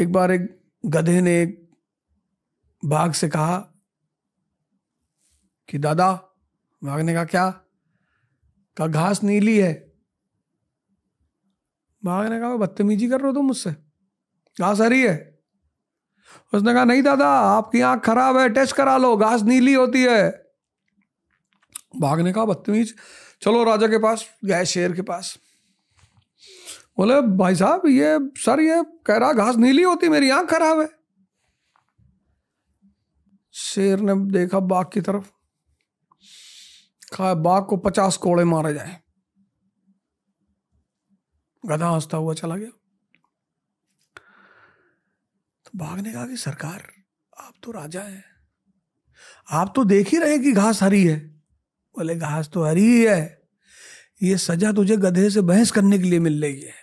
एक बार एक गधे ने एक बाघ से कहा कि दादा बाघ ने कहा क्या का घास नीली है बाघ ने कहा बदतमीजी कर रहे हो तुम मुझसे घास हरी है उसने कहा नहीं दादा आपकी आंख खराब है टेस्ट करा लो घास नीली होती है बाघ ने कहा बदतमीज चलो राजा के पास गए शेर के पास बोले भाई साहब ये सर ये कह रहा घास नीली होती मेरी आंख खराब है शेर ने देखा बाघ की तरफ कहा बाघ को पचास कोड़े मारे जाए गधा हंसता हुआ चला गया तो बाघ ने कहा कि सरकार आप तो राजा हैं आप तो देख ही रहे कि घास हरी है बोले घास तो हरी ही है ये सजा तुझे गधे से बहस करने के लिए मिल रही है